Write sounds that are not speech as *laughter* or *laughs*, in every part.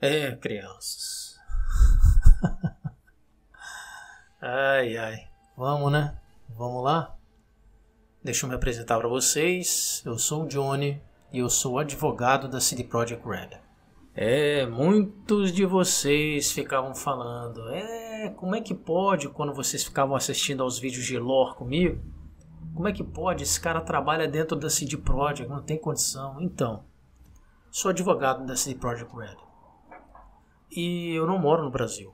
É, crianças. *laughs* ai, ai. Vamos, né? Vamos lá? Deixa eu me apresentar para vocês. Eu sou o Johnny e eu sou advogado da CD Projekt Red. É, muitos de vocês ficavam falando, é, como é que pode quando vocês ficavam assistindo aos vídeos de lore comigo? Como é que pode? Esse cara trabalha dentro da CD Projekt, não tem condição. Então, sou advogado da CD Projekt Red. E eu não moro no Brasil.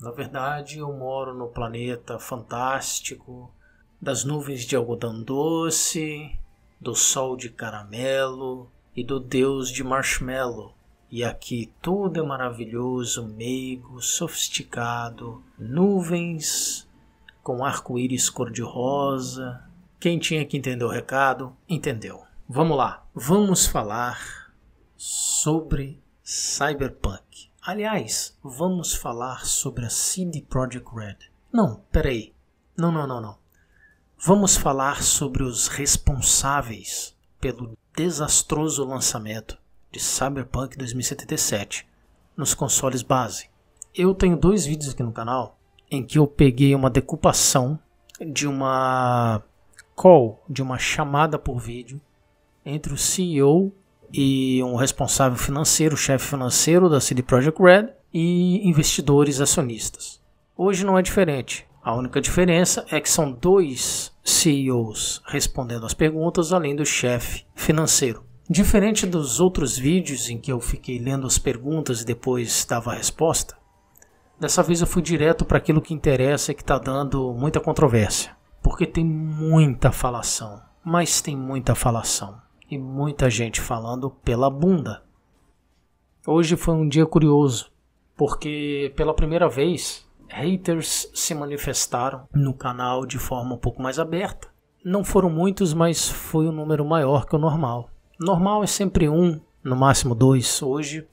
Na verdade, eu moro no planeta fantástico das nuvens de algodão doce, do sol de caramelo e do deus de marshmallow. E aqui tudo é maravilhoso, meigo, sofisticado, nuvens com arco-íris cor-de-rosa. Quem tinha que entender o recado, entendeu. Vamos lá, vamos falar sobre cyberpunk. Aliás, vamos falar sobre a CD Projekt Red. Não, peraí. Não, não, não, não. Vamos falar sobre os responsáveis pelo desastroso lançamento de Cyberpunk 2077 nos consoles base. Eu tenho dois vídeos aqui no canal em que eu peguei uma decupação de uma call, de uma chamada por vídeo entre o CEO e um responsável financeiro, chefe financeiro da CD Projekt Red e investidores acionistas. Hoje não é diferente. A única diferença é que são dois CEOs respondendo as perguntas, além do chefe financeiro. Diferente dos outros vídeos em que eu fiquei lendo as perguntas e depois dava a resposta, dessa vez eu fui direto para aquilo que interessa e que está dando muita controvérsia. Porque tem muita falação, mas tem muita falação e muita gente falando pela bunda. Hoje foi um dia curioso, porque pela primeira vez haters se manifestaram no canal de forma um pouco mais aberta. Não foram muitos, mas foi um número maior que o normal. Normal é sempre um, no máximo dois. Hoje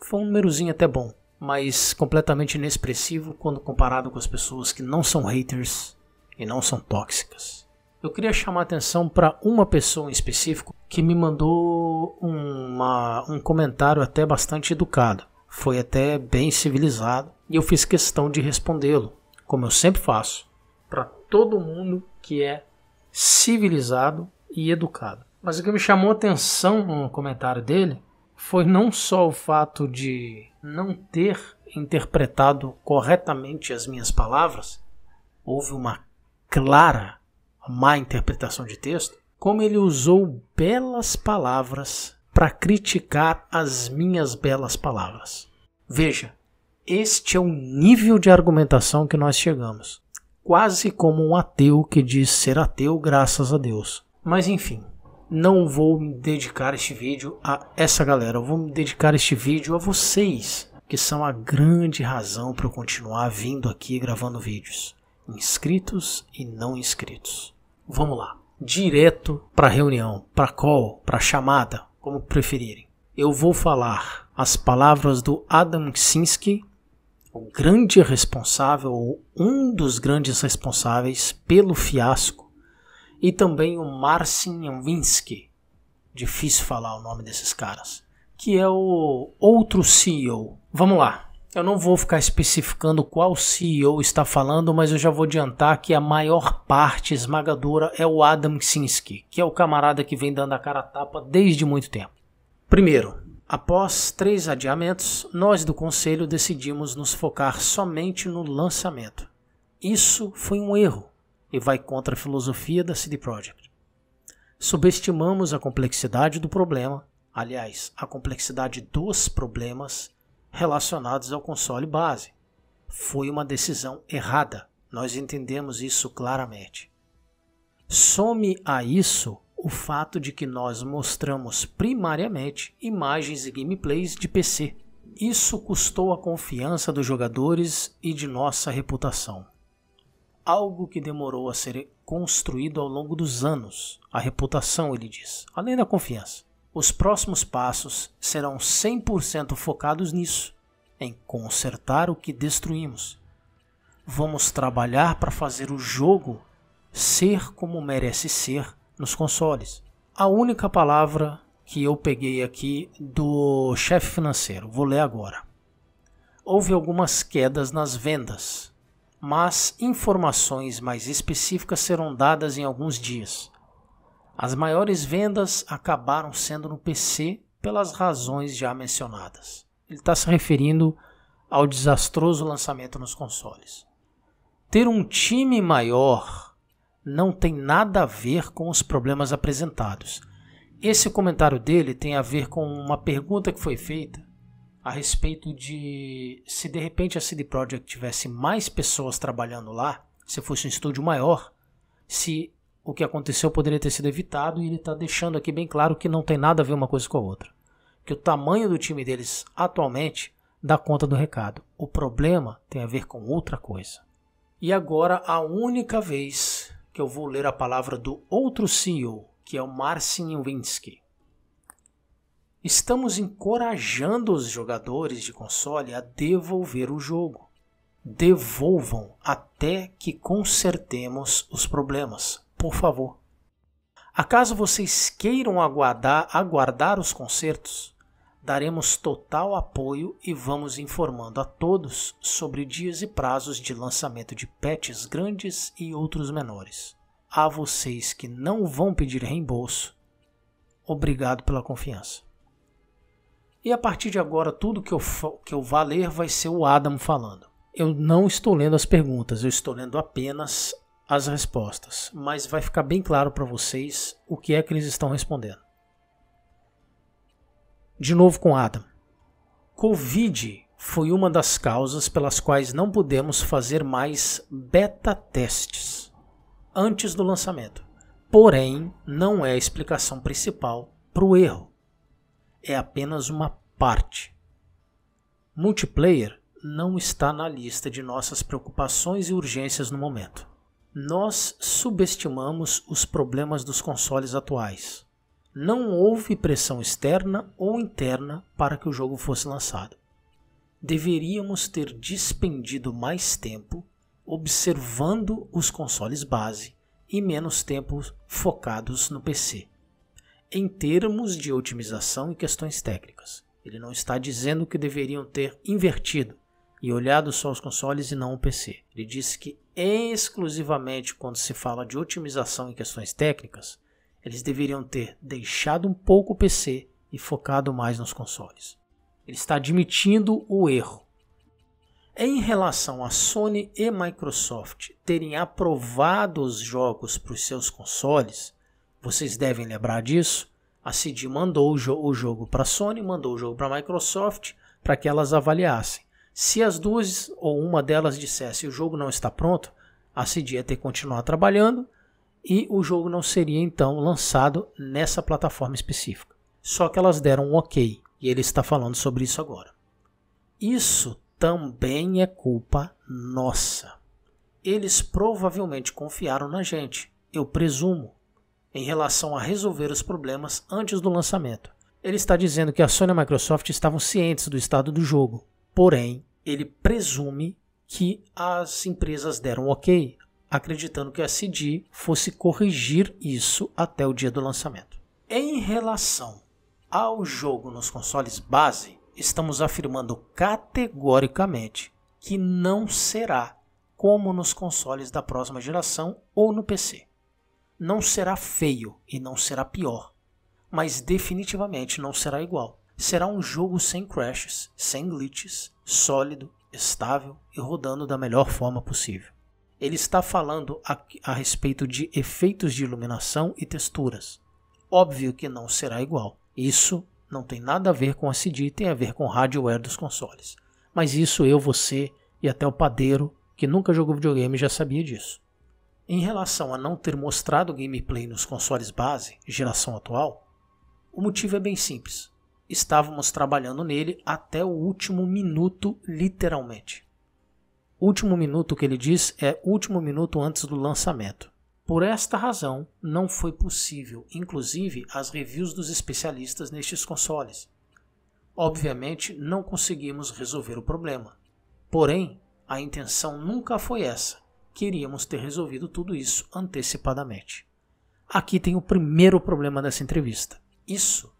foi um númerozinho até bom, mas completamente inexpressivo quando comparado com as pessoas que não são haters e não são tóxicas. Eu queria chamar a atenção para uma pessoa em específico que me mandou uma, um comentário até bastante educado. Foi até bem civilizado e eu fiz questão de respondê-lo, como eu sempre faço, para todo mundo que é civilizado e educado. Mas o que me chamou a atenção no comentário dele foi não só o fato de não ter interpretado corretamente as minhas palavras, houve uma clara má interpretação de texto, como ele usou belas palavras para criticar as minhas belas palavras. Veja, este é o nível de argumentação que nós chegamos. Quase como um ateu que diz ser ateu graças a Deus. Mas enfim, não vou me dedicar este vídeo a essa galera, eu vou me dedicar este vídeo a vocês, que são a grande razão para eu continuar vindo aqui gravando vídeos, inscritos e não inscritos vamos lá, direto para reunião, para call, para chamada, como preferirem. Eu vou falar as palavras do Adam Kinski, o grande responsável, ou um dos grandes responsáveis pelo fiasco, e também o Marcin Winski, difícil falar o nome desses caras, que é o outro CEO. Vamos lá, eu não vou ficar especificando qual CEO está falando, mas eu já vou adiantar que a maior parte esmagadora é o Adam Kinski, que é o camarada que vem dando a cara a tapa desde muito tempo. Primeiro, após três adiamentos, nós do conselho decidimos nos focar somente no lançamento. Isso foi um erro e vai contra a filosofia da CD Projekt. Subestimamos a complexidade do problema, aliás, a complexidade dos problemas relacionados ao console base. Foi uma decisão errada, nós entendemos isso claramente. Some a isso o fato de que nós mostramos primariamente imagens e gameplays de PC. Isso custou a confiança dos jogadores e de nossa reputação. Algo que demorou a ser construído ao longo dos anos. A reputação, ele diz, além da confiança. Os próximos passos serão 100% focados nisso, em consertar o que destruímos. Vamos trabalhar para fazer o jogo ser como merece ser nos consoles. A única palavra que eu peguei aqui do chefe financeiro, vou ler agora. Houve algumas quedas nas vendas, mas informações mais específicas serão dadas em alguns dias. As maiores vendas acabaram sendo no PC pelas razões já mencionadas. Ele está se referindo ao desastroso lançamento nos consoles. Ter um time maior não tem nada a ver com os problemas apresentados. Esse comentário dele tem a ver com uma pergunta que foi feita a respeito de se de repente a CD Projekt tivesse mais pessoas trabalhando lá, se fosse um estúdio maior, se o que aconteceu poderia ter sido evitado e ele está deixando aqui bem claro que não tem nada a ver uma coisa com a outra. Que o tamanho do time deles atualmente dá conta do recado. O problema tem a ver com outra coisa. E agora a única vez que eu vou ler a palavra do outro CEO, que é o Marcin Winski. Estamos encorajando os jogadores de console a devolver o jogo. Devolvam até que consertemos os problemas por favor. Acaso vocês queiram aguardar, aguardar os concertos? Daremos total apoio e vamos informando a todos sobre dias e prazos de lançamento de patches grandes e outros menores. A vocês que não vão pedir reembolso, obrigado pela confiança. E a partir de agora, tudo que eu, que eu vá ler vai ser o Adam falando. Eu não estou lendo as perguntas, eu estou lendo apenas as respostas, mas vai ficar bem claro para vocês o que é que eles estão respondendo. De novo com Adam. Covid foi uma das causas pelas quais não pudemos fazer mais beta testes antes do lançamento. Porém, não é a explicação principal para o erro. É apenas uma parte. Multiplayer não está na lista de nossas preocupações e urgências no momento nós subestimamos os problemas dos consoles atuais. Não houve pressão externa ou interna para que o jogo fosse lançado. Deveríamos ter dispendido mais tempo observando os consoles base e menos tempo focados no PC. Em termos de otimização e questões técnicas, ele não está dizendo que deveriam ter invertido e olhado só os consoles e não o PC. Ele disse que exclusivamente quando se fala de otimização em questões técnicas, eles deveriam ter deixado um pouco o PC e focado mais nos consoles. Ele está admitindo o erro. Em relação a Sony e Microsoft terem aprovado os jogos para os seus consoles, vocês devem lembrar disso. A CD mandou o, jogo para a Sony, mandou o jogo para a Microsoft para que elas avaliassem. Se as duas ou uma delas dissesse o jogo não está pronto, a CD ia ter que continuar trabalhando e o jogo não seria então lançado nessa plataforma específica. Só que elas deram um ok e ele está falando sobre isso agora. Isso também é culpa nossa. Eles provavelmente confiaram na gente, eu presumo, em relação a resolver os problemas antes do lançamento. Ele está dizendo que a Sony e a Microsoft estavam cientes do estado do jogo, porém ele presume que as empresas deram ok, acreditando que a CD fosse corrigir isso até o dia do lançamento. Em relação ao jogo nos consoles base, estamos afirmando categoricamente que não será como nos consoles da próxima geração ou no PC. Não será feio e não será pior, mas definitivamente não será igual. Será um jogo sem crashes, sem glitches, sólido, estável e rodando da melhor forma possível. Ele está falando a, a respeito de efeitos de iluminação e texturas. Óbvio que não será igual. Isso não tem nada a ver com a CD, tem a ver com o hardware dos consoles. Mas isso eu, você e até o padeiro, que nunca jogou videogame, já sabia disso. Em relação a não ter mostrado gameplay nos consoles base, geração atual, o motivo é bem simples estávamos trabalhando nele até o último minuto, literalmente. O último minuto que ele diz é último minuto antes do lançamento. Por esta razão, não foi possível, inclusive, as reviews dos especialistas nestes consoles. Obviamente, não conseguimos resolver o problema. Porém, a intenção nunca foi essa. Queríamos ter resolvido tudo isso antecipadamente. Aqui tem o primeiro problema dessa entrevista. Isso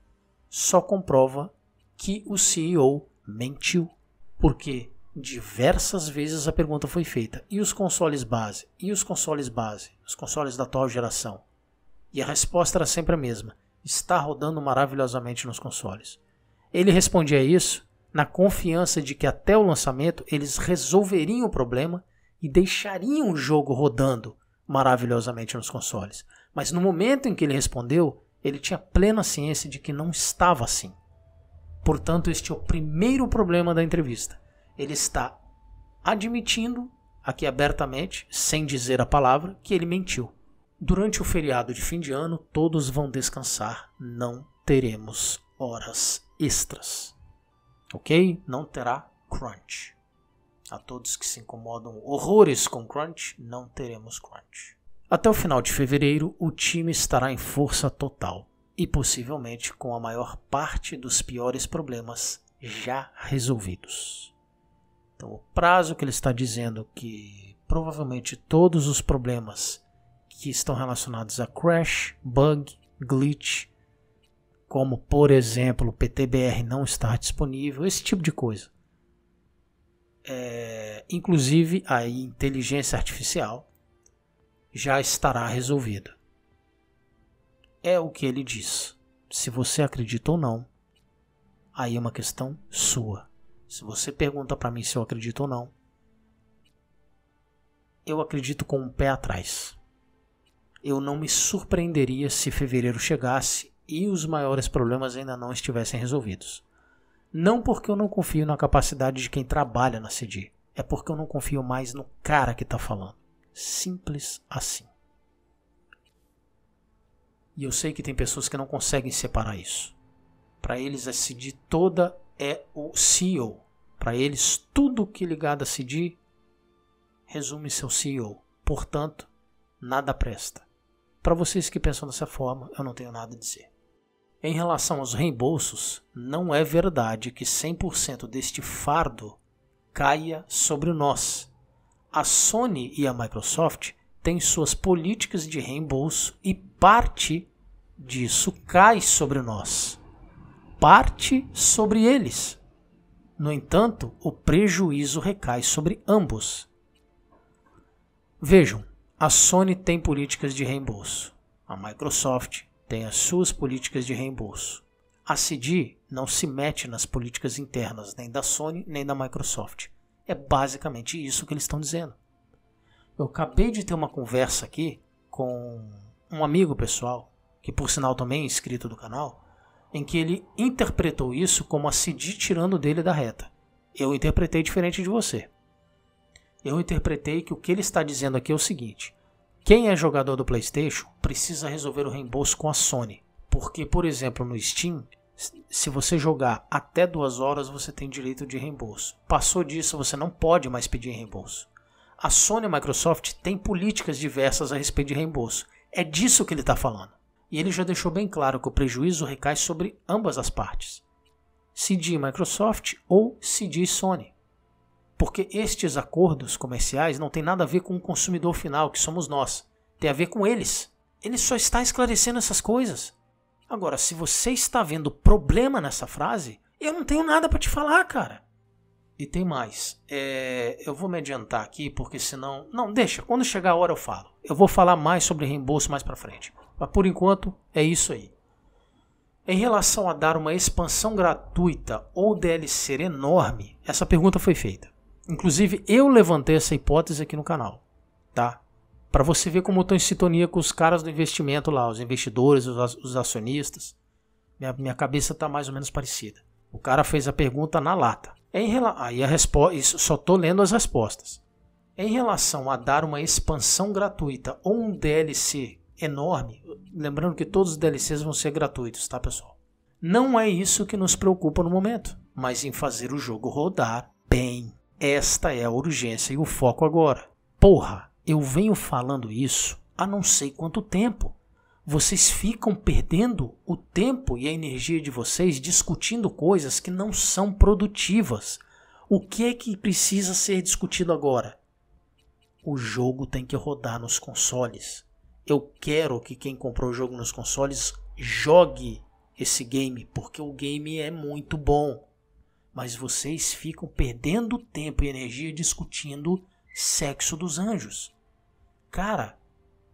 só comprova que o CEO mentiu, porque diversas vezes a pergunta foi feita: e os consoles base? E os consoles base? Os consoles da atual geração? E a resposta era sempre a mesma: está rodando maravilhosamente nos consoles. Ele respondia isso na confiança de que até o lançamento eles resolveriam o problema e deixariam o jogo rodando maravilhosamente nos consoles. Mas no momento em que ele respondeu, ele tinha plena ciência de que não estava assim. Portanto, este é o primeiro problema da entrevista. Ele está admitindo, aqui abertamente, sem dizer a palavra, que ele mentiu. Durante o feriado de fim de ano, todos vão descansar, não teremos horas extras. Ok? Não terá crunch. A todos que se incomodam horrores com crunch, não teremos crunch. Até o final de fevereiro, o time estará em força total e possivelmente com a maior parte dos piores problemas já resolvidos. Então, o prazo que ele está dizendo que provavelmente todos os problemas que estão relacionados a crash, bug, glitch, como por exemplo o PTBR não estar disponível, esse tipo de coisa. É, inclusive a inteligência artificial já estará resolvida. É o que ele diz. Se você acredita ou não, aí é uma questão sua. Se você pergunta para mim se eu acredito ou não, eu acredito com o um pé atrás. Eu não me surpreenderia se fevereiro chegasse e os maiores problemas ainda não estivessem resolvidos. Não porque eu não confio na capacidade de quem trabalha na CD, é porque eu não confio mais no cara que está falando. Simples assim. E eu sei que tem pessoas que não conseguem separar isso. Para eles, a CD toda é o CEO. Para eles, tudo que é ligado a CD resume seu CEO. Portanto, nada presta. Para vocês que pensam dessa forma, eu não tenho nada a dizer. Em relação aos reembolsos, não é verdade que 100% deste fardo caia sobre nós. A Sony e a Microsoft têm suas políticas de reembolso e parte disso cai sobre nós, parte sobre eles. No entanto, o prejuízo recai sobre ambos. Vejam, a Sony tem políticas de reembolso, a Microsoft tem as suas políticas de reembolso. A CD não se mete nas políticas internas nem da Sony nem da Microsoft. É basicamente isso que eles estão dizendo. Eu acabei de ter uma conversa aqui com um amigo pessoal, que por sinal também é inscrito do canal, em que ele interpretou isso como a Cidi tirando dele da reta. Eu interpretei diferente de você. Eu interpretei que o que ele está dizendo aqui é o seguinte: quem é jogador do PlayStation precisa resolver o reembolso com a Sony, porque, por exemplo, no Steam, se você jogar até duas horas, você tem direito de reembolso. Passou disso, você não pode mais pedir reembolso. A Sony e a Microsoft têm políticas diversas a respeito de reembolso. É disso que ele está falando. E ele já deixou bem claro que o prejuízo recai sobre ambas as partes. Se diz Microsoft ou se diz Sony. Porque estes acordos comerciais não têm nada a ver com o consumidor final, que somos nós. Tem a ver com eles. Ele só está esclarecendo essas coisas. Agora, se você está vendo problema nessa frase, eu não tenho nada para te falar, cara. E tem mais. É, eu vou me adiantar aqui, porque senão. Não, deixa. Quando chegar a hora eu falo. Eu vou falar mais sobre reembolso mais para frente. Mas por enquanto, é isso aí. Em relação a dar uma expansão gratuita ou DLC enorme, essa pergunta foi feita. Inclusive, eu levantei essa hipótese aqui no canal. Tá? para você ver como eu estou em sintonia com os caras do investimento lá, os investidores, os, os acionistas. Minha, minha cabeça está mais ou menos parecida. O cara fez a pergunta na lata. É em rela... Aí a resposta, só estou lendo as respostas. É em relação a dar uma expansão gratuita ou um DLC enorme, lembrando que todos os DLCs vão ser gratuitos, tá pessoal? Não é isso que nos preocupa no momento, mas em fazer o jogo rodar bem. Esta é a urgência e o foco agora. Porra, eu venho falando isso há não sei quanto tempo. Vocês ficam perdendo o tempo e a energia de vocês discutindo coisas que não são produtivas. O que é que precisa ser discutido agora? O jogo tem que rodar nos consoles. Eu quero que quem comprou o jogo nos consoles jogue esse game, porque o game é muito bom. Mas vocês ficam perdendo tempo e energia discutindo sexo dos anjos. Cara,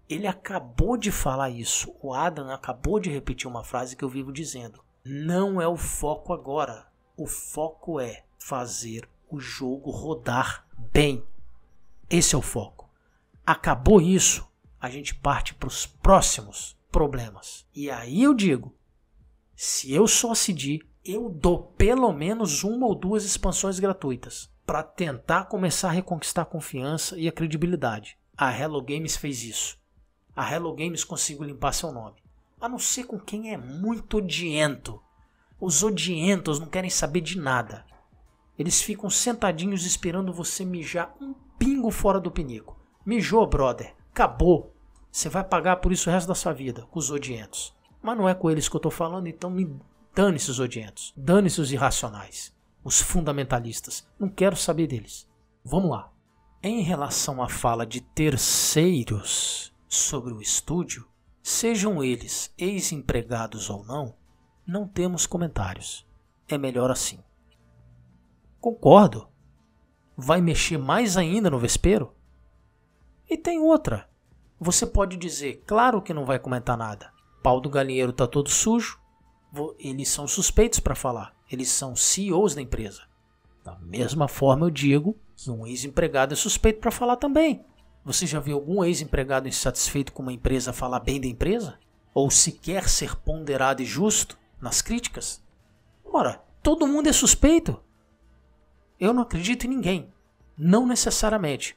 ele acabou de falar isso. O Adam acabou de repetir uma frase que eu vivo dizendo. Não é o foco agora. O foco é fazer o jogo rodar bem. Esse é o foco. Acabou isso, a gente parte para os próximos problemas. E aí eu digo: se eu a decidir, eu dou pelo menos uma ou duas expansões gratuitas para tentar começar a reconquistar a confiança e a credibilidade. A Hello Games fez isso. A Hello Games conseguiu limpar seu nome. A não ser com quem é muito odiento. Os odientos não querem saber de nada. Eles ficam sentadinhos esperando você mijar um pingo fora do pinico. Mijou, brother. Acabou. Você vai pagar por isso o resto da sua vida, com os odientos. Mas não é com eles que eu tô falando, então me dane-se os odientos. Dane-se os irracionais. Os fundamentalistas. Não quero saber deles. Vamos lá. Em relação à fala de terceiros sobre o estúdio, sejam eles ex-empregados ou não, não temos comentários. É melhor assim. Concordo. Vai mexer mais ainda no vespeiro? E tem outra. Você pode dizer, claro que não vai comentar nada. Pau do galinheiro tá todo sujo. Eles são suspeitos para falar. Eles são CEOs da empresa. Da mesma forma eu digo que um ex-empregado é suspeito para falar também. Você já viu algum ex-empregado insatisfeito com uma empresa falar bem da empresa? Ou sequer ser ponderado e justo nas críticas? Ora, todo mundo é suspeito. Eu não acredito em ninguém. Não necessariamente.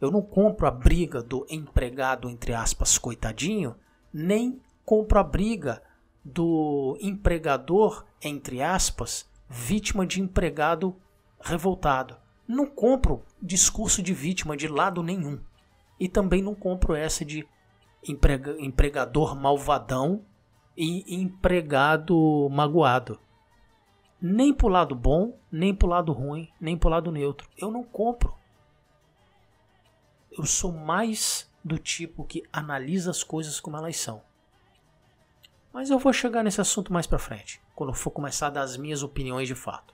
Eu não compro a briga do empregado, entre aspas, coitadinho, nem compro a briga do empregador, entre aspas, vítima de empregado revoltado. Não compro discurso de vítima de lado nenhum. E também não compro essa de emprega, empregador malvadão e empregado magoado. Nem pro lado bom, nem pro lado ruim, nem pro lado neutro. Eu não compro. Eu sou mais do tipo que analisa as coisas como elas são. Mas eu vou chegar nesse assunto mais para frente, quando eu for começar a dar as minhas opiniões de fato.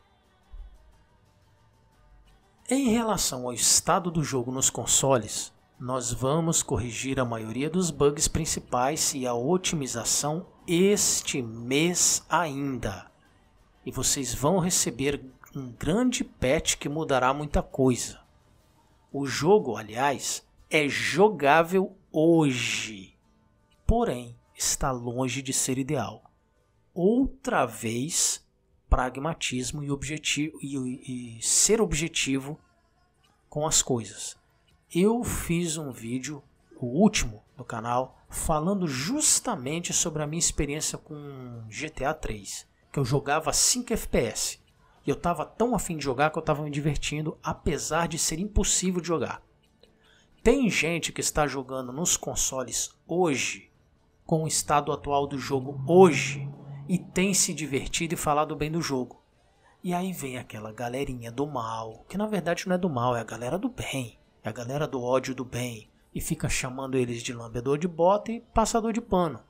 Em relação ao estado do jogo nos consoles, nós vamos corrigir a maioria dos bugs principais e a otimização este mês ainda. E vocês vão receber um grande patch que mudará muita coisa. O jogo, aliás, é jogável hoje, porém está longe de ser ideal. Outra vez pragmatismo e, objetivo, e, e ser objetivo com as coisas. Eu fiz um vídeo, o último do canal, falando justamente sobre a minha experiência com GTA 3, que eu jogava 5 FPS. E eu estava tão afim de jogar que eu estava me divertindo, apesar de ser impossível de jogar. Tem gente que está jogando nos consoles hoje, com o estado atual do jogo hoje, e tem se divertido e falado bem do jogo. E aí vem aquela galerinha do mal, que na verdade não é do mal, é a galera do bem, é a galera do ódio do bem, e fica chamando eles de lambedor de bota e passador de pano.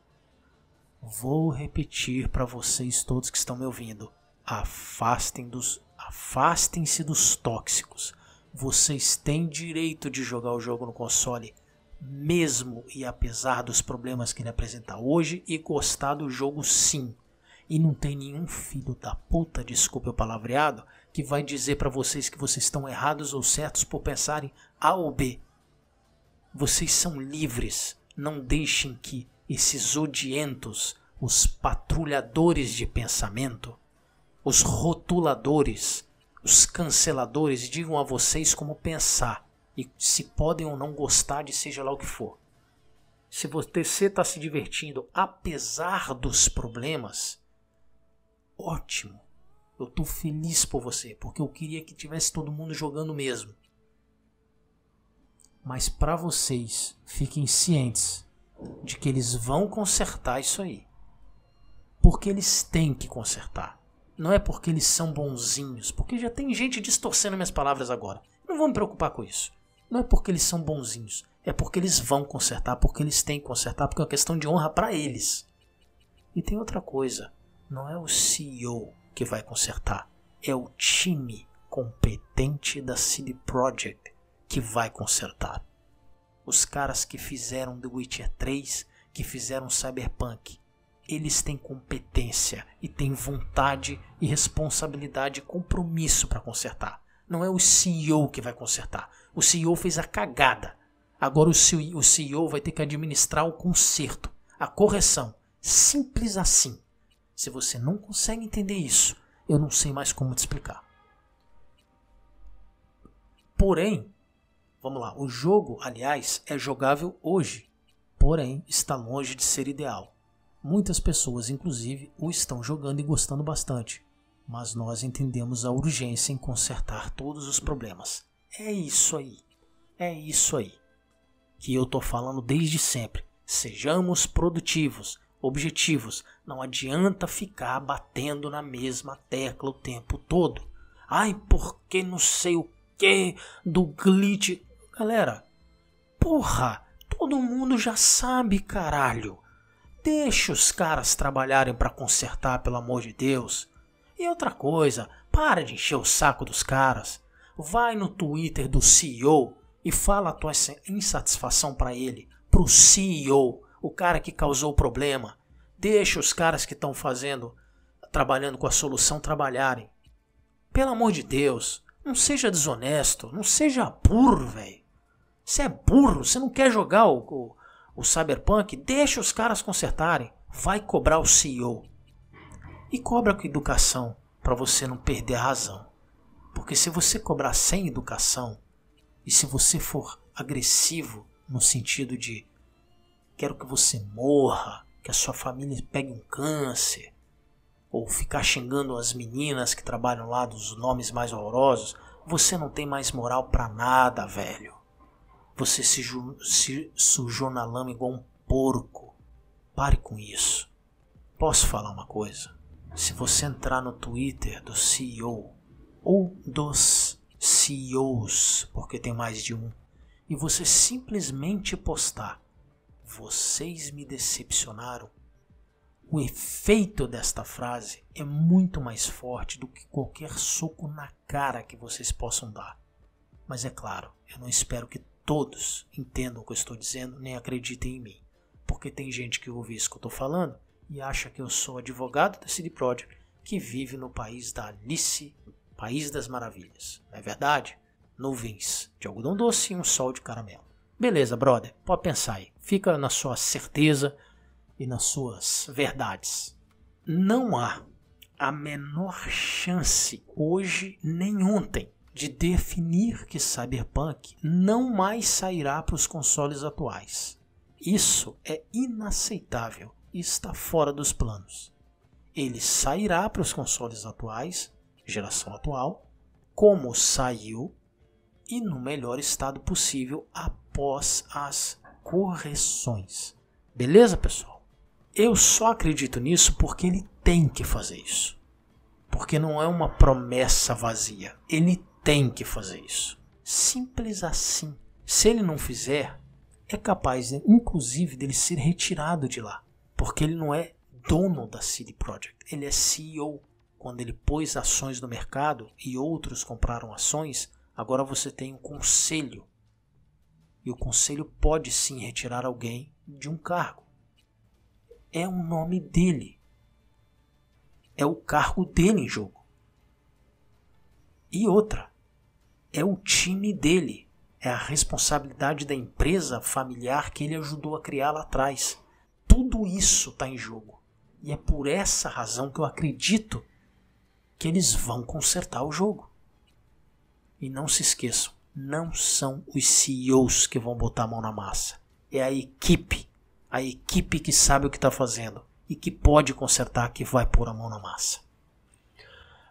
Vou repetir para vocês todos que estão me ouvindo: afastem dos, afastem-se dos tóxicos. Vocês têm direito de jogar o jogo no console, mesmo e apesar dos problemas que ele apresenta hoje, e gostar do jogo sim. E não tem nenhum filho da puta, desculpe o palavreado, que vai dizer para vocês que vocês estão errados ou certos por pensarem A ou B. Vocês são livres. Não deixem que esses odientos, os patrulhadores de pensamento, os rotuladores, os canceladores digam a vocês como pensar e se podem ou não gostar de seja lá o que for. Se você está se divertindo apesar dos problemas, ótimo. Eu tô feliz por você, porque eu queria que tivesse todo mundo jogando mesmo. Mas para vocês, fiquem cientes de que eles vão consertar isso aí. Porque eles têm que consertar. Não é porque eles são bonzinhos, porque já tem gente distorcendo minhas palavras agora. Não vou me preocupar com isso. Não é porque eles são bonzinhos, é porque eles vão consertar, porque eles têm que consertar, porque é uma questão de honra para eles. E tem outra coisa não é o CEO que vai consertar, é o time competente da CD Projekt que vai consertar. Os caras que fizeram The Witcher 3, que fizeram Cyberpunk, eles têm competência e têm vontade e responsabilidade e compromisso para consertar. Não é o CEO que vai consertar. O CEO fez a cagada. Agora o CEO vai ter que administrar o conserto, a correção. Simples assim. Se você não consegue entender isso, eu não sei mais como te explicar. Porém, vamos lá, o jogo, aliás, é jogável hoje, porém está longe de ser ideal. Muitas pessoas, inclusive, o estão jogando e gostando bastante, mas nós entendemos a urgência em consertar todos os problemas. É isso aí, é isso aí que eu tô falando desde sempre. Sejamos produtivos, objetivos. Não adianta ficar batendo na mesma tecla o tempo todo. Ai, porque não sei o que do glitch. Galera, porra, todo mundo já sabe, caralho. Deixa os caras trabalharem para consertar, pelo amor de Deus. E outra coisa, para de encher o saco dos caras. Vai no Twitter do CEO e fala a tua insatisfação para ele, pro CEO o cara que causou o problema. Deixa os caras que estão fazendo, trabalhando com a solução trabalharem. Pelo amor de Deus, não seja desonesto, não seja burro, velho. Você é burro, você não quer jogar o, o, o Cyberpunk? Deixa os caras consertarem. Vai cobrar o CEO. E cobra com educação, para você não perder a razão. Porque se você cobrar sem educação, e se você for agressivo no sentido de quero que você morra, que a sua família pegue um câncer, ou ficar xingando as meninas que trabalham lá dos nomes mais horrorosos, você não tem mais moral para nada, velho. Você se, se sujou na lama igual um porco. Pare com isso. Posso falar uma coisa? Se você entrar no Twitter do CEO ou dos CEOs, porque tem mais de um, e você simplesmente postar vocês me decepcionaram, o efeito desta frase é muito mais forte do que qualquer soco na cara que vocês possam dar. Mas é claro, eu não espero que todos entendam o que eu estou dizendo nem acreditem em mim, porque tem gente que ouve isso que eu estou falando e acha que eu sou advogado da CD Projekt que vive no país da Alice, país das maravilhas, não é verdade? Nuvens de algodão doce e um sol de caramelo. Beleza, brother, pode pensar aí. Fica na sua certeza e nas suas verdades. Não há a menor chance hoje nem ontem de definir que Cyberpunk não mais sairá para os consoles atuais. Isso é inaceitável e está fora dos planos. Ele sairá para os consoles atuais, geração atual, como saiu e no melhor estado possível a após as correções. Beleza, pessoal? Eu só acredito nisso porque ele tem que fazer isso. Porque não é uma promessa vazia. Ele tem que fazer isso. Simples assim. Se ele não fizer, é capaz, inclusive, dele ser retirado de lá. Porque ele não é dono da CD Projekt, ele é CEO. Quando ele pôs ações no mercado e outros compraram ações, agora você tem um conselho e o conselho pode sim retirar alguém de um cargo. É o nome dele. É o cargo dele em jogo. E outra, é o time dele. É a responsabilidade da empresa familiar que ele ajudou a criar lá atrás. Tudo isso está em jogo. E é por essa razão que eu acredito que eles vão consertar o jogo. E não se esqueçam, não são os CEOs que vão botar a mão na massa. É a equipe. A equipe que sabe o que está fazendo e que pode consertar, que vai pôr a mão na massa.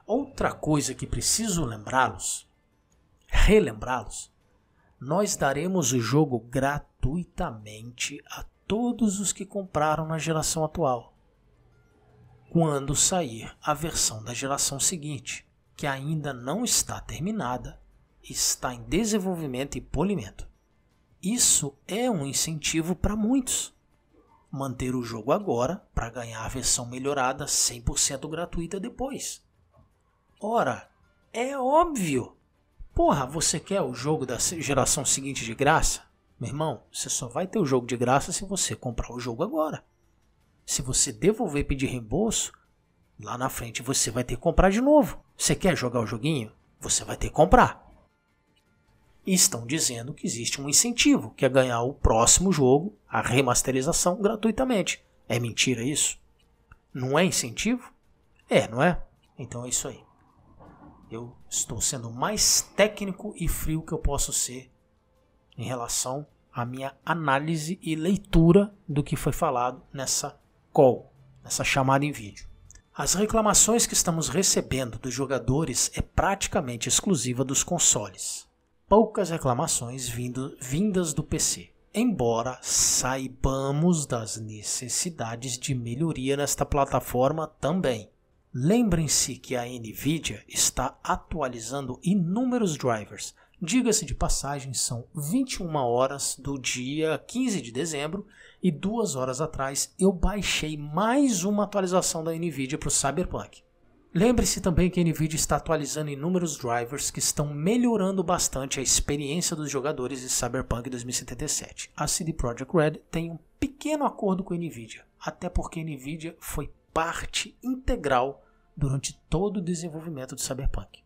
Outra coisa que preciso lembrá-los, relembrá-los, nós daremos o jogo gratuitamente a todos os que compraram na geração atual, quando sair a versão da geração seguinte, que ainda não está terminada está em desenvolvimento e polimento. Isso é um incentivo para muitos. Manter o jogo agora para ganhar a versão melhorada 100% gratuita depois. Ora, é óbvio! Porra, você quer o jogo da geração seguinte de graça? Meu irmão, você só vai ter o jogo de graça se você comprar o jogo agora. Se você devolver e pedir reembolso, lá na frente você vai ter que comprar de novo. Você quer jogar o joguinho? Você vai ter que comprar e estão dizendo que existe um incentivo, que é ganhar o próximo jogo, a remasterização, gratuitamente. É mentira isso? Não é incentivo? É, não é? Então é isso aí. Eu estou sendo o mais técnico e frio que eu posso ser em relação à minha análise e leitura do que foi falado nessa call, nessa chamada em vídeo. As reclamações que estamos recebendo dos jogadores é praticamente exclusiva dos consoles poucas reclamações vindo, vindas do PC. Embora saibamos das necessidades de melhoria nesta plataforma também. Lembrem-se que a NVIDIA está atualizando inúmeros drivers. Diga-se de passagem, são 21 horas do dia 15 de dezembro e duas horas atrás eu baixei mais uma atualização da NVIDIA para o Cyberpunk. Lembre-se também que a NVIDIA está atualizando inúmeros drivers que estão melhorando bastante a experiência dos jogadores de Cyberpunk 2077. A CD Projekt Red tem um pequeno acordo com a NVIDIA, até porque a NVIDIA foi parte integral durante todo o desenvolvimento de Cyberpunk.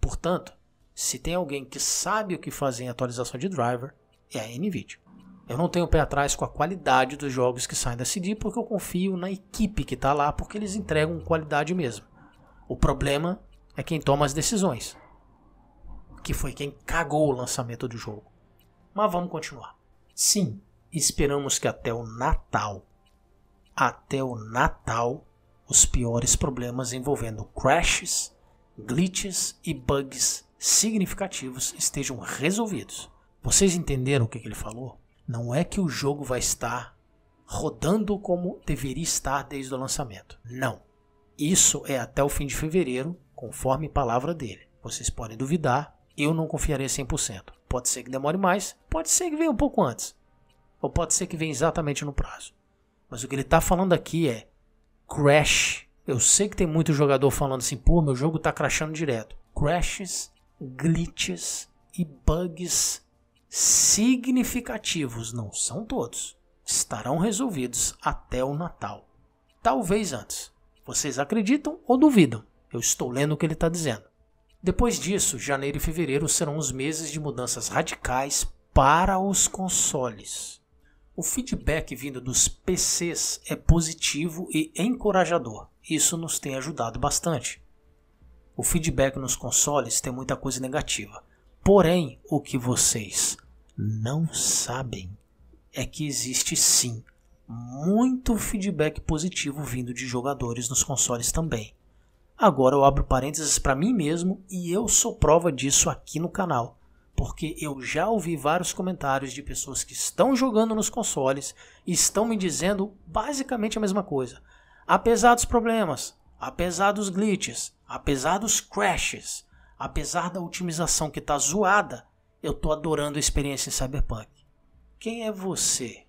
Portanto, se tem alguém que sabe o que fazer em atualização de driver, é a NVIDIA. Eu não tenho pé atrás com a qualidade dos jogos que saem da CD porque eu confio na equipe que está lá, porque eles entregam qualidade mesmo. O problema é quem toma as decisões, que foi quem cagou o lançamento do jogo. Mas vamos continuar. Sim, esperamos que até o Natal, até o Natal, os piores problemas envolvendo crashes, glitches e bugs significativos estejam resolvidos. Vocês entenderam o que ele falou? Não é que o jogo vai estar rodando como deveria estar desde o lançamento. Não. Isso é até o fim de fevereiro, conforme palavra dele. Vocês podem duvidar, eu não confiarei 100%. Pode ser que demore mais, pode ser que venha um pouco antes, ou pode ser que venha exatamente no prazo. Mas o que ele está falando aqui é crash. Eu sei que tem muito jogador falando assim, pô, meu jogo está crashando direto. Crashes, glitches e bugs significativos, não são todos, estarão resolvidos até o Natal, talvez antes. Vocês acreditam ou duvidam? Eu estou lendo o que ele está dizendo. Depois disso, janeiro e fevereiro serão os meses de mudanças radicais para os consoles. O feedback vindo dos PCs é positivo e encorajador. Isso nos tem ajudado bastante. O feedback nos consoles tem muita coisa negativa. Porém, o que vocês não sabem é que existe sim muito feedback positivo vindo de jogadores nos consoles também. Agora eu abro parênteses para mim mesmo e eu sou prova disso aqui no canal, porque eu já ouvi vários comentários de pessoas que estão jogando nos consoles e estão me dizendo basicamente a mesma coisa. Apesar dos problemas, apesar dos glitches, apesar dos crashes, apesar da otimização que está zoada, eu tô adorando a experiência em Cyberpunk. Quem é você?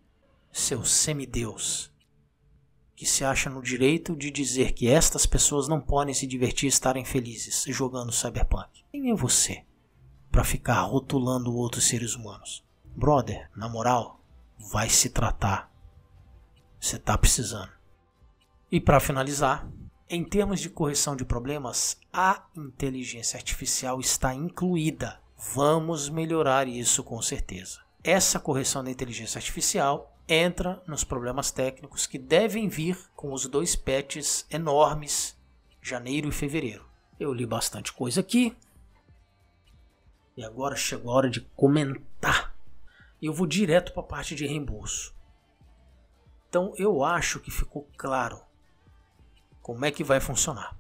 seu semideus, que se acha no direito de dizer que estas pessoas não podem se divertir e estarem felizes jogando cyberpunk. Quem é você para ficar rotulando outros seres humanos? Brother, na moral, vai se tratar. Você tá precisando. E para finalizar, em termos de correção de problemas, a inteligência artificial está incluída. Vamos melhorar isso com certeza. Essa correção da inteligência artificial entra nos problemas técnicos que devem vir com os dois patches enormes, janeiro e fevereiro. Eu li bastante coisa aqui. E agora chegou a hora de comentar. Eu vou direto para a parte de reembolso. Então eu acho que ficou claro como é que vai funcionar.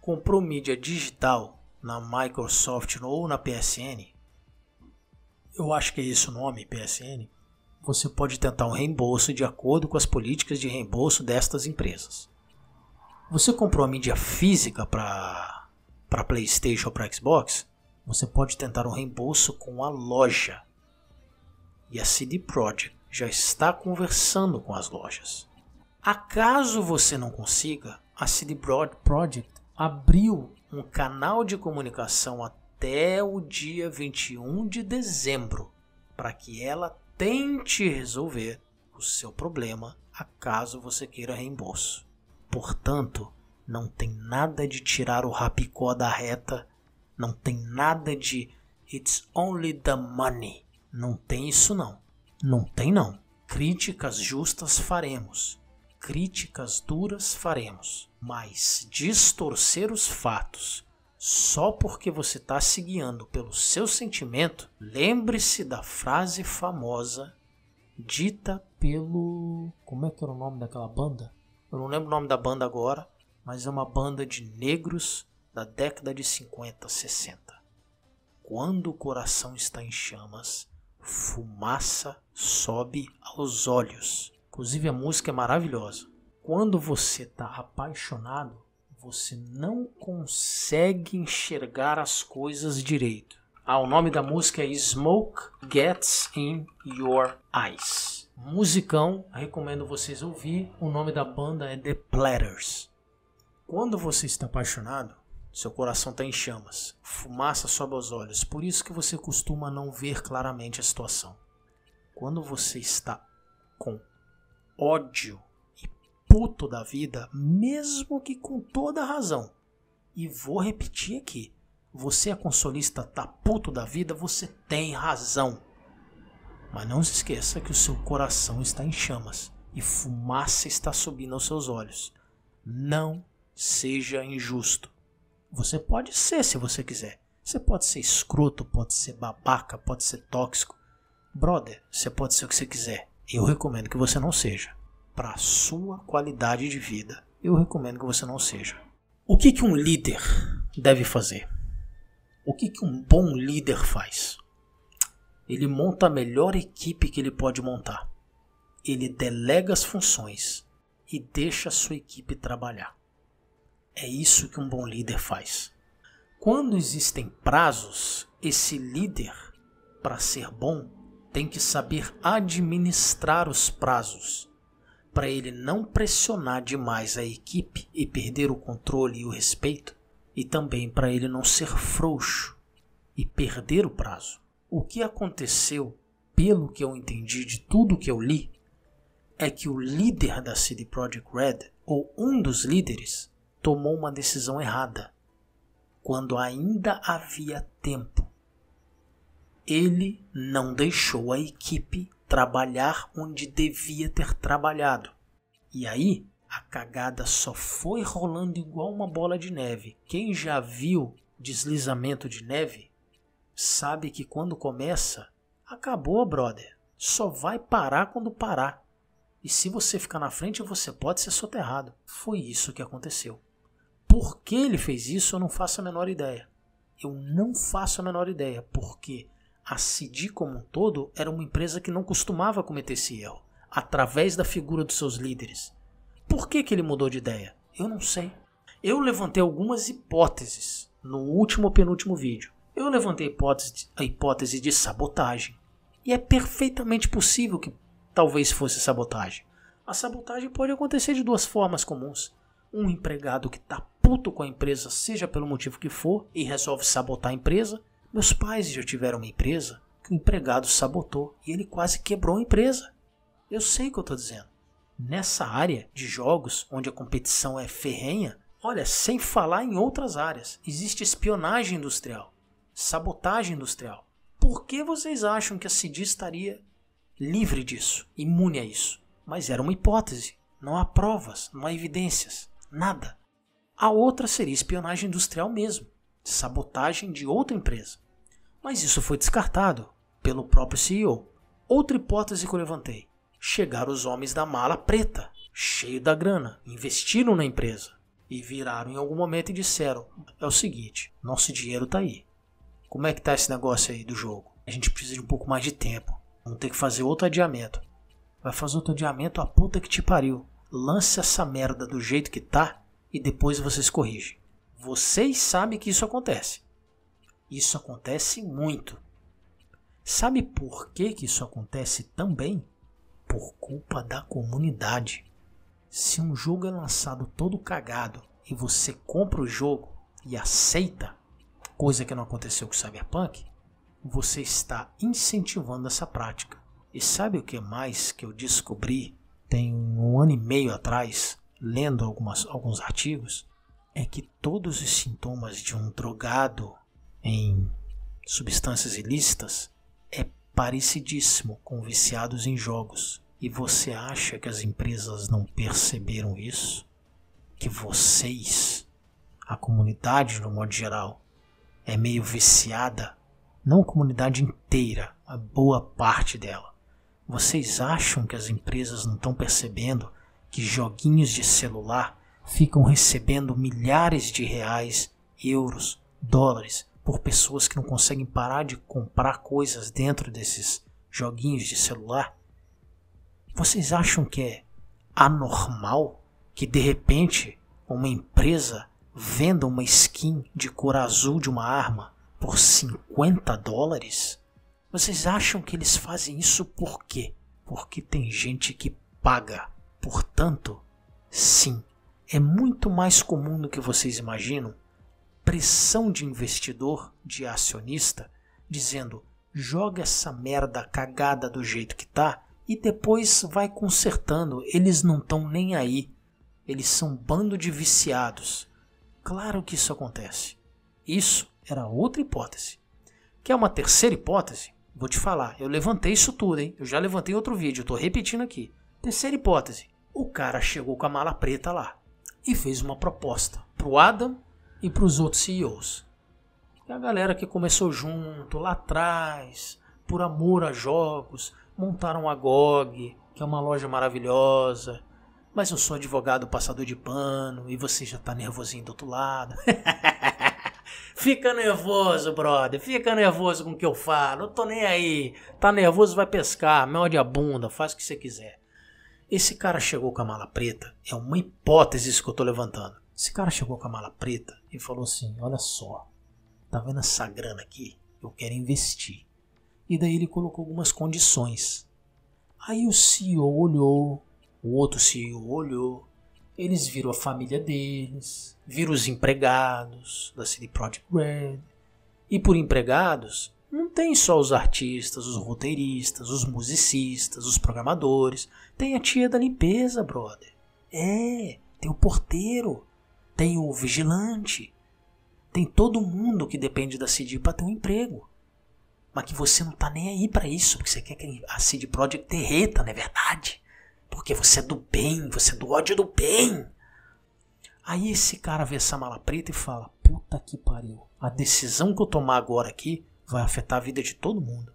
Comprou mídia digital na Microsoft ou na PSN, eu acho que é esse o nome, PSN, você pode tentar um reembolso de acordo com as políticas de reembolso destas empresas. Você comprou a mídia física para para PlayStation ou para Xbox? Você pode tentar um reembolso com a loja. E a CD Projekt já está conversando com as lojas. Acaso você não consiga, a CD Projekt abriu um canal de comunicação a até o dia 21 de dezembro para que ela tente resolver o seu problema acaso você queira reembolso. Portanto, não tem nada de tirar o rapicó da reta, não tem nada de it's only the money. Não tem isso não. Não tem não. Críticas justas faremos, críticas duras faremos, mas distorcer os fatos só porque você está se guiando pelo seu sentimento, lembre-se da frase famosa dita pelo. Como é que era o nome daquela banda? Eu não lembro o nome da banda agora, mas é uma banda de negros da década de 50, 60. Quando o coração está em chamas, fumaça sobe aos olhos. Inclusive a música é maravilhosa. Quando você está apaixonado, você não consegue enxergar as coisas direito. Ah, o nome da música é Smoke Gets in Your Eyes. Musicão, recomendo vocês ouvir. O nome da banda é The Platters. Quando você está apaixonado, seu coração está em chamas, fumaça sobe aos olhos, por isso que você costuma não ver claramente a situação. Quando você está com ódio puto da vida, mesmo que com toda razão. E vou repetir aqui: você é consolista, tá puto da vida, você tem razão. Mas não se esqueça que o seu coração está em chamas e fumaça está subindo aos seus olhos. Não seja injusto. Você pode ser se você quiser. Você pode ser escroto, pode ser babaca, pode ser tóxico. Brother, você pode ser o que você quiser. Eu recomendo que você não seja para a sua qualidade de vida. Eu recomendo que você não seja. O que, que um líder deve fazer? O que, que um bom líder faz? Ele monta a melhor equipe que ele pode montar. Ele delega as funções e deixa a sua equipe trabalhar. É isso que um bom líder faz. Quando existem prazos, esse líder, para ser bom, tem que saber administrar os prazos para ele não pressionar demais a equipe e perder o controle e o respeito, e também para ele não ser frouxo e perder o prazo. O que aconteceu, pelo que eu entendi de tudo que eu li, é que o líder da CD Projekt Red, ou um dos líderes, tomou uma decisão errada quando ainda havia tempo. Ele não deixou a equipe trabalhar onde devia ter trabalhado. E aí, a cagada só foi rolando igual uma bola de neve. Quem já viu deslizamento de neve sabe que quando começa, acabou, brother. Só vai parar quando parar. E se você ficar na frente, você pode ser soterrado. Foi isso que aconteceu. Por que ele fez isso, eu não faço a menor ideia. Eu não faço a menor ideia. Porque a CD como um todo era uma empresa que não costumava cometer esse erro, através da figura dos seus líderes. Por que, que ele mudou de ideia? Eu não sei. Eu levantei algumas hipóteses no último ou penúltimo vídeo. Eu levantei a hipótese, de, a hipótese de sabotagem. E é perfeitamente possível que talvez fosse sabotagem. A sabotagem pode acontecer de duas formas comuns. Um empregado que está puto com a empresa, seja pelo motivo que for, e resolve sabotar a empresa, meus pais já tiveram uma empresa que o empregado sabotou e ele quase quebrou a empresa. Eu sei o que eu estou dizendo. Nessa área de jogos, onde a competição é ferrenha, olha, sem falar em outras áreas, existe espionagem industrial, sabotagem industrial. Por que vocês acham que a CD estaria livre disso, imune a isso? Mas era uma hipótese. Não há provas, não há evidências, nada. A outra seria espionagem industrial mesmo, sabotagem de outra empresa mas isso foi descartado pelo próprio CEO. Outra hipótese que eu levantei: chegaram os homens da mala preta, cheio da grana, investiram na empresa e viraram em algum momento e disseram: é o seguinte, nosso dinheiro tá aí. Como é que tá esse negócio aí do jogo? A gente precisa de um pouco mais de tempo. Vamos ter que fazer outro adiamento. Vai fazer outro adiamento a puta que te pariu. Lance essa merda do jeito que tá e depois vocês corrigem. Vocês sabem que isso acontece. Isso acontece muito. Sabe por que, que isso acontece também? Por culpa da comunidade. Se um jogo é lançado todo cagado e você compra o jogo e aceita, coisa que não aconteceu com o Cyberpunk, você está incentivando essa prática. E sabe o que mais que eu descobri tem um ano e meio atrás, lendo algumas, alguns artigos? É que todos os sintomas de um drogado em substâncias ilícitas é parecidíssimo com viciados em jogos. E você acha que as empresas não perceberam isso? Que vocês, a comunidade no modo geral, é meio viciada? Não a comunidade inteira, a boa parte dela. Vocês acham que as empresas não estão percebendo que joguinhos de celular ficam recebendo milhares de reais, euros, dólares por pessoas que não conseguem parar de comprar coisas dentro desses joguinhos de celular? Vocês acham que é anormal que de repente uma empresa venda uma skin de cor azul de uma arma por 50 dólares? Vocês acham que eles fazem isso por quê? Porque tem gente que paga. Portanto, sim, é muito mais comum do que vocês imaginam pressão de investidor, de acionista, dizendo: joga essa merda cagada do jeito que tá e depois vai consertando. Eles não estão nem aí. Eles são um bando de viciados. Claro que isso acontece. Isso era outra hipótese. Que é uma terceira hipótese? Vou te falar, eu levantei isso tudo, hein? Eu já levantei outro vídeo, estou repetindo aqui. Terceira hipótese: o cara chegou com a mala preta lá e fez uma proposta pro Adam e para os outros CEOs. E a galera que começou junto lá atrás, por amor a jogos, montaram a GOG, que é uma loja maravilhosa. Mas eu sou advogado passador de pano e você já tá nervosinho do outro lado. *laughs* fica nervoso, brother. Fica nervoso com o que eu falo. Eu tô nem aí. Tá nervoso, vai pescar. Mel a bunda, faz o que você quiser. Esse cara chegou com a mala preta. É uma hipótese isso que eu tô levantando. Esse cara chegou com a mala preta e falou assim: Olha só, tá vendo essa grana aqui? Eu quero investir. E daí ele colocou algumas condições. Aí o CEO olhou, o outro CEO olhou, eles viram a família deles, viram os empregados da City Project Red. E por empregados, não tem só os artistas, os roteiristas, os musicistas, os programadores. Tem a tia da limpeza, brother. É, tem o porteiro, tem o vigilante, tem todo mundo que depende da CD para ter um emprego. Mas que você não tá nem aí para isso, porque você quer que a CD Projekt derreta, não é verdade? Porque você é do bem, você é do ódio do bem. Aí esse cara vê essa mala preta e fala: Puta que pariu, a decisão que eu tomar agora aqui vai afetar a vida de todo mundo.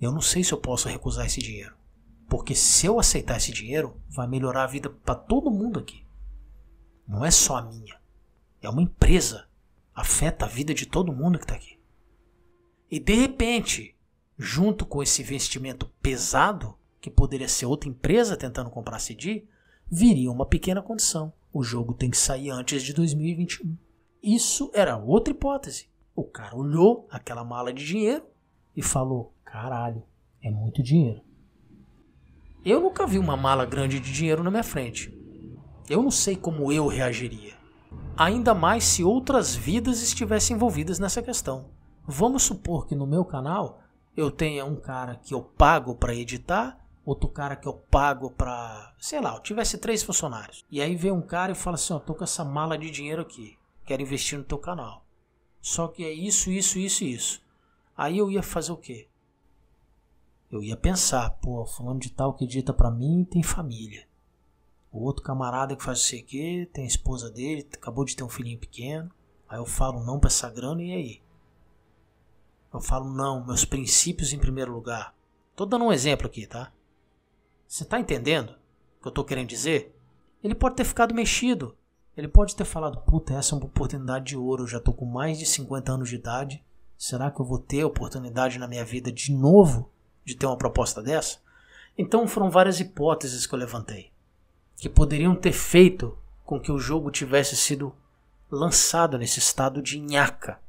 Eu não sei se eu posso recusar esse dinheiro. Porque se eu aceitar esse dinheiro, vai melhorar a vida para todo mundo aqui não é só a minha. É uma empresa. Afeta a vida de todo mundo que está aqui. E de repente, junto com esse investimento pesado, que poderia ser outra empresa tentando comprar a CD, viria uma pequena condição. O jogo tem que sair antes de 2021. Isso era outra hipótese. O cara olhou aquela mala de dinheiro e falou: caralho, é muito dinheiro. Eu nunca vi uma mala grande de dinheiro na minha frente. Eu não sei como eu reagiria. Ainda mais se outras vidas estivessem envolvidas nessa questão. Vamos supor que no meu canal eu tenha um cara que eu pago para editar, outro cara que eu pago para, sei lá, eu tivesse três funcionários. E aí vem um cara e fala assim, ó, tô com essa mala de dinheiro aqui, quero investir no teu canal. Só que é isso, isso, isso e isso. Aí eu ia fazer o quê? Eu ia pensar, pô, fulano de tal que edita para mim tem família. O outro camarada que faz não sei o quê, tem a esposa dele, acabou de ter um filhinho pequeno. Aí eu falo não pra essa grana e aí? Eu falo não, meus princípios em primeiro lugar. Tô dando um exemplo aqui, tá? Você tá entendendo o que eu tô querendo dizer? Ele pode ter ficado mexido. Ele pode ter falado, puta, essa é uma oportunidade de ouro, eu já tô com mais de 50 anos de idade. Será que eu vou ter oportunidade na minha vida de novo de ter uma proposta dessa? Então foram várias hipóteses que eu levantei que poderiam ter feito com que o jogo tivesse sido lançado nesse estado de nhaca.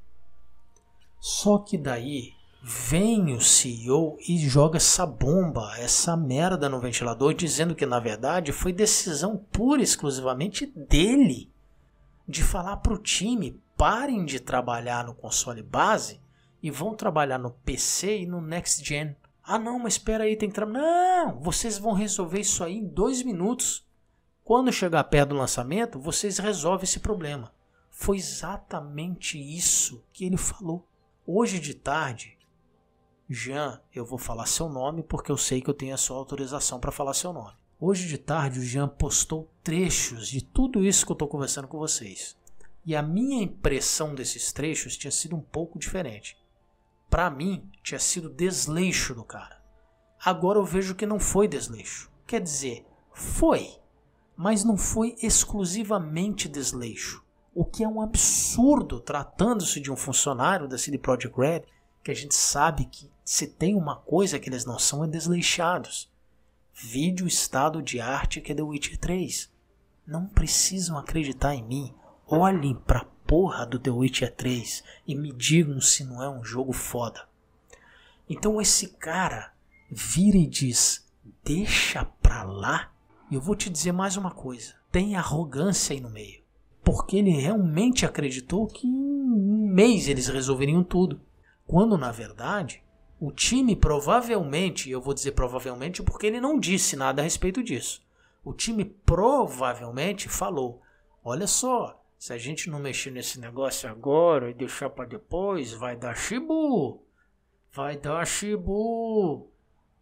Só que daí vem o CEO e joga essa bomba, essa merda no ventilador, dizendo que na verdade foi decisão pura e exclusivamente dele de falar para o time: parem de trabalhar no console base e vão trabalhar no PC e no next gen. Ah, não, mas espera aí, tem que trabalhar. Não, vocês vão resolver isso aí em dois minutos. Quando chegar perto do lançamento, vocês resolvem esse problema. Foi exatamente isso que ele falou. Hoje de tarde, Jean, eu vou falar seu nome porque eu sei que eu tenho a sua autorização para falar seu nome. Hoje de tarde, o Jean postou trechos de tudo isso que eu estou conversando com vocês. E a minha impressão desses trechos tinha sido um pouco diferente. Para mim, tinha sido desleixo do cara. Agora eu vejo que não foi desleixo. Quer dizer, foi, mas não foi exclusivamente desleixo, o que é um absurdo tratando-se de um funcionário da CD Projekt Red, que a gente sabe que se tem uma coisa que eles não são é desleixados. Vídeo estado de arte que é The Witcher 3. Não precisam acreditar em mim. Olhem pra porra do The Witcher 3 e me digam se não é um jogo foda. Então esse cara vira e diz: Deixa pra lá e eu vou te dizer mais uma coisa: tem arrogância aí no meio. Porque ele realmente acreditou que em um mês eles resolveriam tudo. Quando na verdade, o time provavelmente, e eu vou dizer provavelmente porque ele não disse nada a respeito disso. O time provavelmente falou: olha só, se a gente não mexer nesse negócio agora e deixar para depois, vai dar shibu. Vai dar shibu.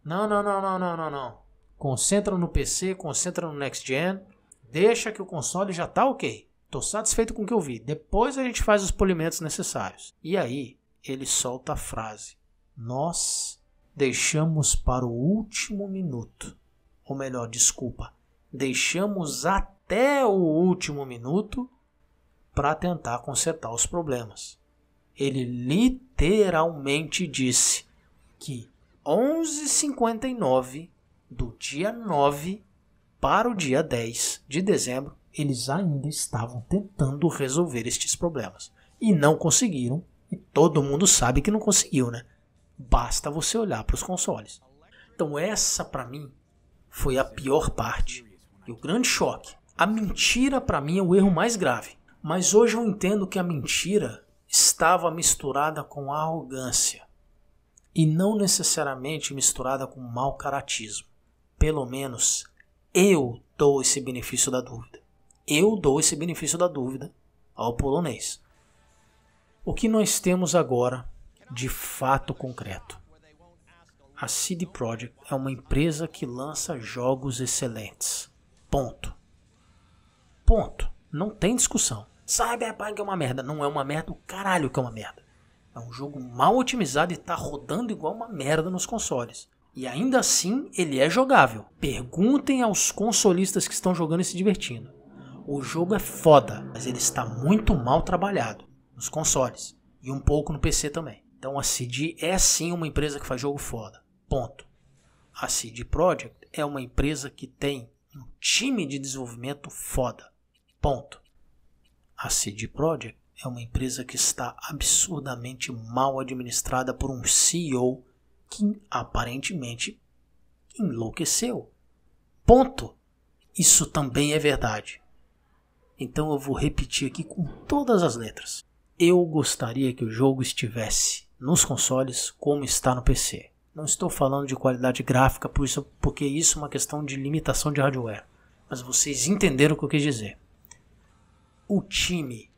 Não, não, não, não, não, não, não. Concentra no PC, concentra no next gen, deixa que o console já está ok. Estou satisfeito com o que eu vi. Depois a gente faz os polimentos necessários. E aí ele solta a frase: Nós deixamos para o último minuto. Ou melhor, desculpa, deixamos até o último minuto para tentar consertar os problemas. Ele literalmente disse que 11:59 do dia 9 para o dia 10 de dezembro, eles ainda estavam tentando resolver estes problemas. E não conseguiram, e todo mundo sabe que não conseguiu, né? Basta você olhar para os consoles. Então, essa para mim foi a pior parte e o grande choque. A mentira para mim é o erro mais grave, mas hoje eu entendo que a mentira estava misturada com arrogância e não necessariamente misturada com mau caratismo pelo menos eu dou esse benefício da dúvida. Eu dou esse benefício da dúvida ao polonês. O que nós temos agora de fato concreto? A CD Projekt é uma empresa que lança jogos excelentes. Ponto. Ponto. Não tem discussão. Cyberpunk é uma merda. Não é uma merda, o caralho que é uma merda. É um jogo mal otimizado e tá rodando igual uma merda nos consoles. E ainda assim, ele é jogável. Perguntem aos consolistas que estão jogando e se divertindo. O jogo é foda, mas ele está muito mal trabalhado nos consoles e um pouco no PC também. Então a CD é sim uma empresa que faz jogo foda. Ponto. A CD Projekt é uma empresa que tem um time de desenvolvimento foda. Ponto. A CD Projekt é uma empresa que está absurdamente mal administrada por um CEO que aparentemente enlouqueceu. Ponto. Isso também é verdade. Então eu vou repetir aqui com todas as letras. Eu gostaria que o jogo estivesse nos consoles como está no PC. Não estou falando de qualidade gráfica, por isso, porque isso é uma questão de limitação de hardware. Mas vocês entenderam o que eu quis dizer. O time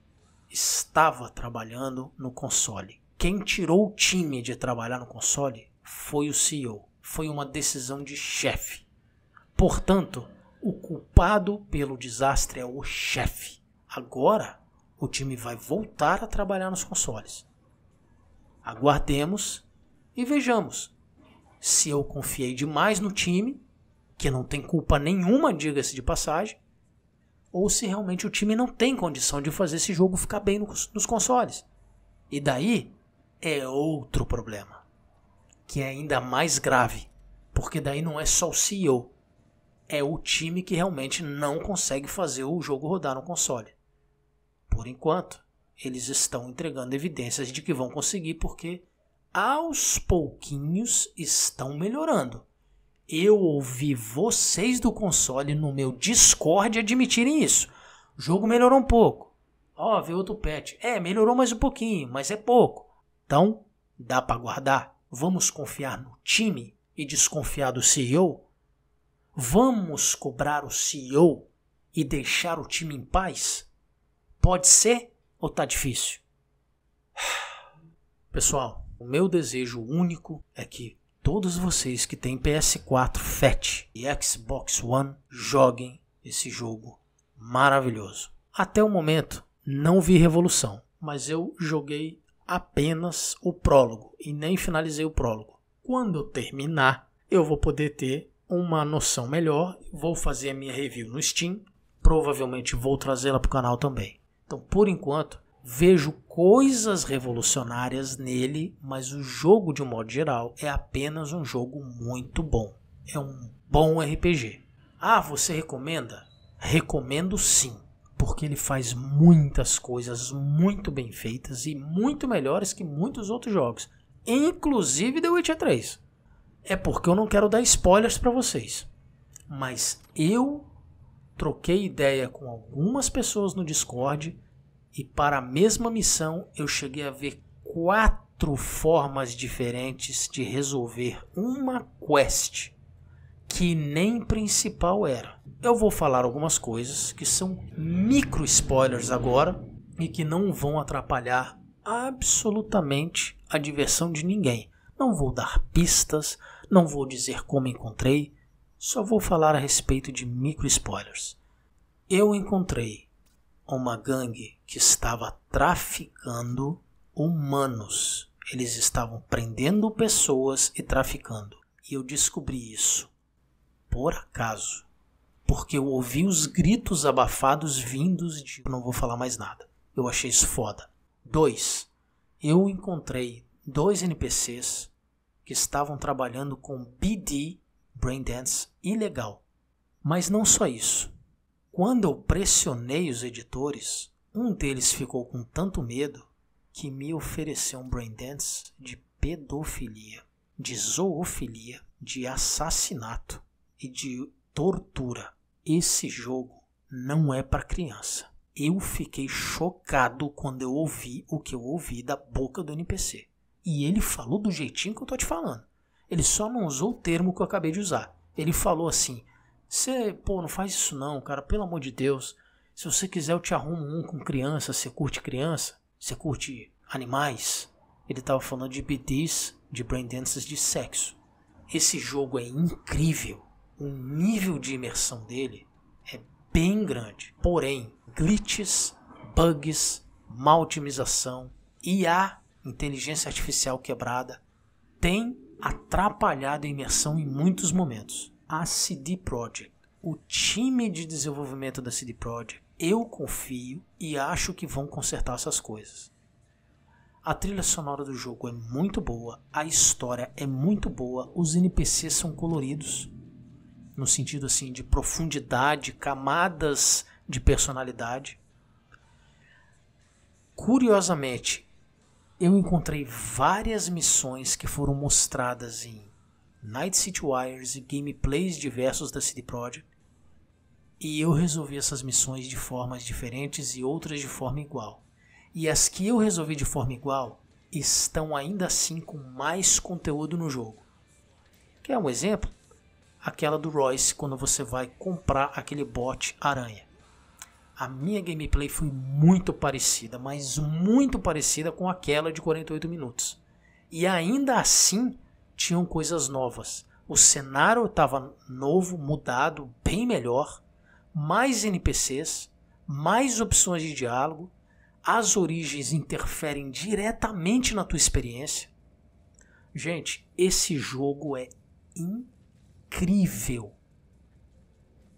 estava trabalhando no console. Quem tirou o time de trabalhar no console foi o CEO. Foi uma decisão de chefe. Portanto, o culpado pelo desastre é o chefe. Agora, o time vai voltar a trabalhar nos consoles. Aguardemos e vejamos se eu confiei demais no time, que não tem culpa nenhuma, diga-se de passagem, ou se realmente o time não tem condição de fazer esse jogo ficar bem nos, consoles. E daí é outro problema que é ainda mais grave, porque daí não é só o CEO, é o time que realmente não consegue fazer o jogo rodar no console. Por enquanto, eles estão entregando evidências de que vão conseguir, porque aos pouquinhos estão melhorando. Eu ouvi vocês do console no meu Discord admitirem isso. O jogo melhorou um pouco. Ó, oh, veio outro patch. É, melhorou mais um pouquinho, mas é pouco. Então, dá para guardar. Vamos confiar no time e desconfiar do CEO? Vamos cobrar o CEO e deixar o time em paz? Pode ser ou tá difícil? *sighs* Pessoal, o meu desejo único é que todos vocês que têm PS4 Fat e Xbox One joguem esse jogo maravilhoso. Até o momento não vi revolução, mas eu joguei apenas o prólogo e nem finalizei o prólogo. Quando eu terminar, eu vou poder ter uma noção melhor, vou fazer a minha review no Steam, provavelmente vou trazê-la para o canal também. Então, por enquanto, vejo coisas revolucionárias nele, mas o jogo, de um modo geral, é apenas um jogo muito bom. É um bom RPG. Ah, você recomenda? Recomendo sim porque ele faz muitas coisas muito bem feitas e muito melhores que muitos outros jogos, inclusive The Witcher 3. É porque eu não quero dar spoilers para vocês, mas eu troquei ideia com algumas pessoas no Discord e para a mesma missão eu cheguei a ver quatro formas diferentes de resolver uma quest que nem principal era. Eu vou falar algumas coisas que são micro spoilers agora e que não vão atrapalhar absolutamente a diversão de ninguém. Não vou dar pistas, não vou dizer como encontrei, só vou falar a respeito de micro spoilers. Eu encontrei uma gangue que estava traficando humanos. Eles estavam prendendo pessoas e traficando. E eu descobri isso por acaso, porque eu ouvi os gritos abafados vindos de não vou falar mais nada. Eu achei isso foda. 2. Eu encontrei dois NPCs que estavam trabalhando com BD, Braindance, ilegal. Mas não só isso. Quando eu pressionei os editores, um deles ficou com tanto medo que me ofereceu um Braindance de pedofilia, de zoofilia, de assassinato e de tortura. Esse jogo não é para criança. Eu fiquei chocado quando eu ouvi o que eu ouvi da boca do NPC. E ele falou do jeitinho que eu tô te falando. Ele só não usou o termo que eu acabei de usar. Ele falou assim: "Você, pô, não faz isso não, cara, pelo amor de Deus. Se você quiser eu te arrumo um com criança, você curte criança, você curte animais". Ele tava falando de BDs, de brain dances de sexo. Esse jogo é incrível o nível de imersão dele é bem grande. Porém, glitches, bugs, má otimização e a inteligência artificial quebrada tem atrapalhado a imersão em muitos momentos. A CD Projekt, o time de desenvolvimento da CD Projekt, eu confio e acho que vão consertar essas coisas. A trilha sonora do jogo é muito boa, a história é muito boa, os NPCs são coloridos, no sentido assim de profundidade, camadas de personalidade. Curiosamente, eu encontrei várias missões que foram mostradas em Night City Wires e gameplays diversos da CD Projekt, e eu resolvi essas missões de formas diferentes e outras de forma igual. E as que eu resolvi de forma igual estão ainda assim com mais conteúdo no jogo. Quer um exemplo? aquela do Royce quando você vai comprar aquele bot aranha. A minha gameplay foi muito parecida, mas muito parecida com aquela de 48 minutos. E ainda assim tinham coisas novas. O cenário estava novo, mudado, bem melhor, mais NPCs, mais opções de diálogo, as origens interferem diretamente na tua experiência. Gente, esse jogo é incrível incrível.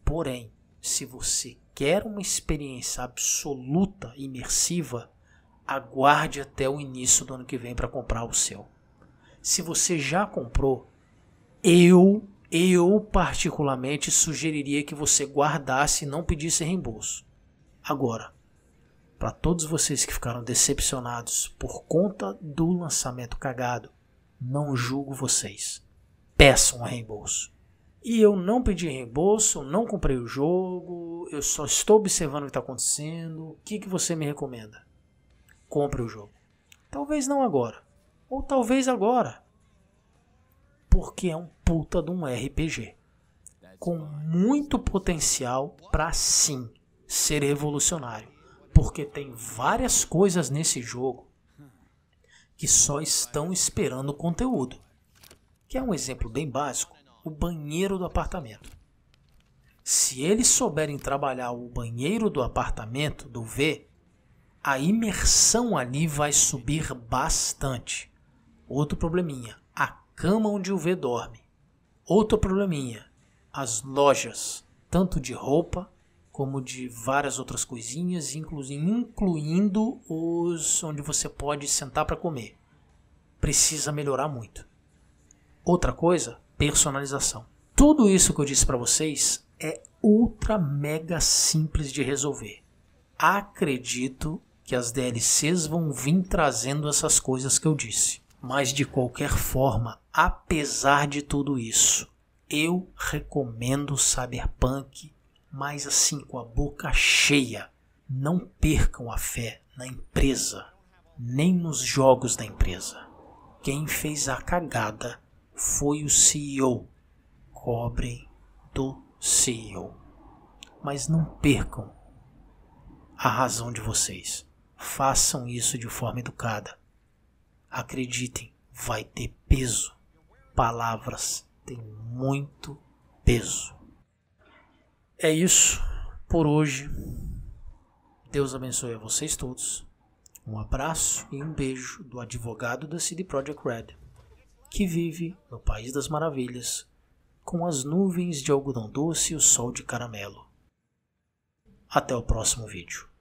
Porém, se você quer uma experiência absoluta, imersiva, aguarde até o início do ano que vem para comprar o seu. Se você já comprou, eu, eu particularmente sugeriria que você guardasse e não pedisse reembolso. Agora, para todos vocês que ficaram decepcionados por conta do lançamento cagado, não julgo vocês. Peçam um reembolso. E eu não pedi reembolso, não comprei o jogo, eu só estou observando o que está acontecendo. O que, que você me recomenda? Compre o jogo. Talvez não agora. Ou talvez agora. Porque é um puta de um RPG. Com muito potencial para sim ser revolucionário. Porque tem várias coisas nesse jogo que só estão esperando conteúdo. Que é um exemplo bem básico o banheiro do apartamento. Se eles souberem trabalhar o banheiro do apartamento, do V, a imersão ali vai subir bastante. Outro probleminha, a cama onde o V dorme. Outro probleminha, as lojas, tanto de roupa como de várias outras coisinhas, incluindo os onde você pode sentar para comer. Precisa melhorar muito. Outra coisa, personalização. Tudo isso que eu disse para vocês é ultra mega simples de resolver. Acredito que as DLCs vão vir trazendo essas coisas que eu disse. Mas de qualquer forma, apesar de tudo isso, eu recomendo Cyberpunk, mas assim com a boca cheia. Não percam a fé na empresa, nem nos jogos da empresa. Quem fez a cagada foi o CEO. Cobrem do CEO. Mas não percam a razão de vocês. Façam isso de forma educada. Acreditem, vai ter peso. Palavras têm muito peso. É isso por hoje. Deus abençoe a vocês todos. Um abraço e um beijo do advogado da CD Projekt Red que vive no País das Maravilhas, com as nuvens de algodão doce e o sol de caramelo. Até o próximo vídeo.